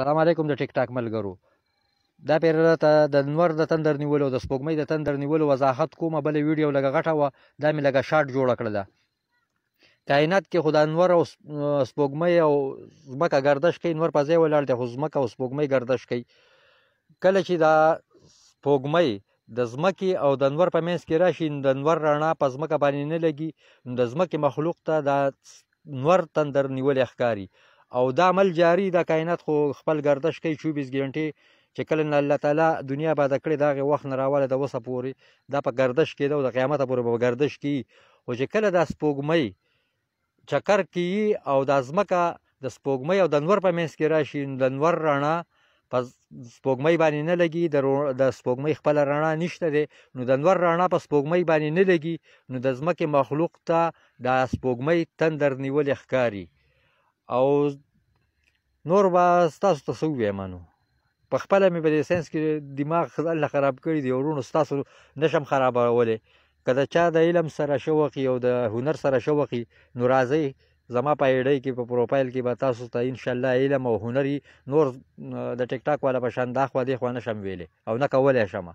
سلام علیکم د ټیک ټاک ملګرو دا پیره ته د نور د تندر نیولو د سپوږمۍ د تندر نیولو وضاحت کومه بل ویډیو لګه غټه و دا مې لګه شارټ جوړ کړل ده کائنات کې خدا انور او سپوږمۍ او زمکه گردش کوي انور په ځای ولاړ دی خو زمکه او سپوږمۍ گردش کوي کله چې دا سپوږمۍ د زمکې او د انور په منځ کې راشي د انور رڼا په زمکه باندې نه لګي د زمکې مخلوق ته د نور تندر نیولې ښکاری او دا عمل جاری دا کائنات خو خپل گردش کوي 24 غنټه چې کله الله تعالی دنیا باندې کړې دا غي وخت نه راواله د وسه پوري دا په گردش کې دا د قیامت پورې به گردش کی او چې کله دا سپوږمۍ چکر کی او د ازمکه د سپوږمۍ او د نور په منځ کې راشي د نور رڼا په سپوږمۍ باندې نه لګي د د سپوږمۍ خپل رڼا نشته دی نو د نور رڼا په سپوږمۍ باندې نه لګي نو د ازمکه مخلوق ته د سپوږمۍ تندر نیول ښکاری او نور به ستاسو ته څه ووایم نو پخپله مې په دې ساینس کې دماغ الله خراب کړي دي ورونو ستاسو نشم خرابولی که د چا د علم سره شوق او د هنر سره شوق نو راځئ زما په ایډۍ کې په پروفایل کې به تاسو ته ان شاء الله علم او هنر نور د ټیک ټاک والا په شان دا خوا دې خوا نشم ویلې او نه کولی شم